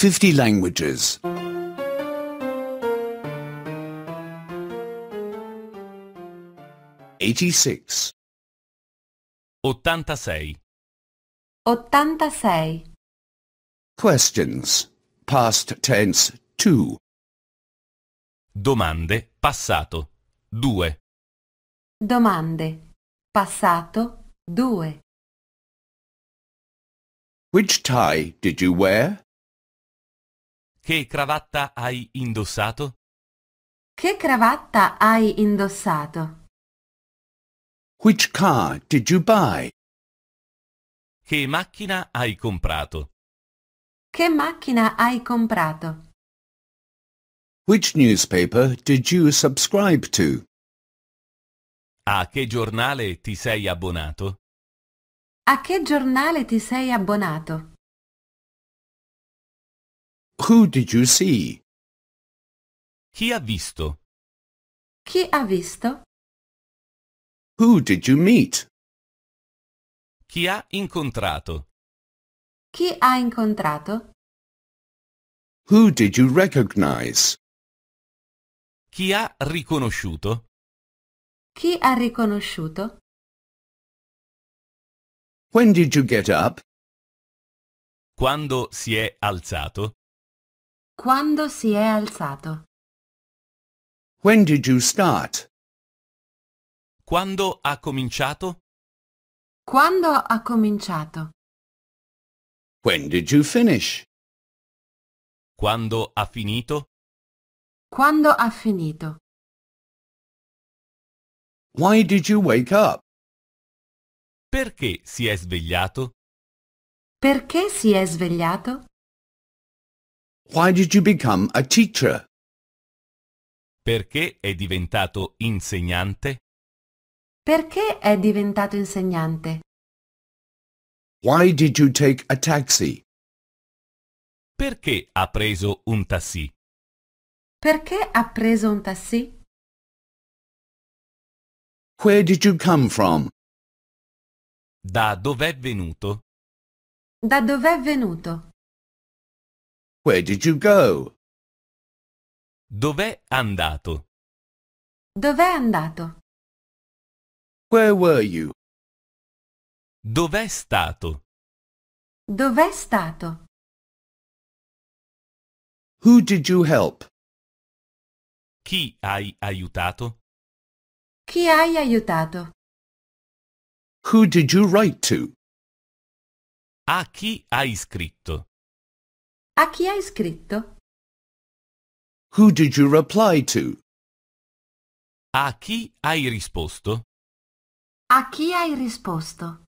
50 languages. Eighty-six. Ottantasei. Ottantasei. Questions. Past tense 2. Domande passato due. Domande passato due. Which tie did you wear? Che cravatta hai indossato? Che cravatta hai indossato? Which car did you buy? Che macchina hai comprato? Che macchina hai comprato? Which newspaper did you subscribe to? A che giornale ti sei abbonato? A che giornale ti sei abbonato? Who did you see? Chi ha visto? Chi ha visto? Who did you meet? Chi ha incontrato? Chi ha incontrato? Who did you recognize? Chi ha riconosciuto? Chi ha riconosciuto? When did you get up? Quando si è alzato? Quando si è alzato? When did you start? Quando ha cominciato? Quando ha cominciato? When did you finish? Quando ha finito? Quando ha finito? Why did you wake up? Perché si è svegliato? Perché si è svegliato? Why did you become a teacher? Perché è diventato insegnante? Perché è diventato insegnante? Why did you take a taxi? Perché ha preso un taxi? Perché ha preso un taxi? Where did you come from? Da dov'è venuto? Da dov'è venuto? Where did you go? Dov'è andato? Dov'è andato? Where were you? Dov'è stato? Dov'è stato? Who did you help? Chi hai aiutato? Chi hai aiutato? Who did you write to? A chi hai scritto? A chi hai scritto? Who did you reply to? A chi hai risposto? A chi hai risposto?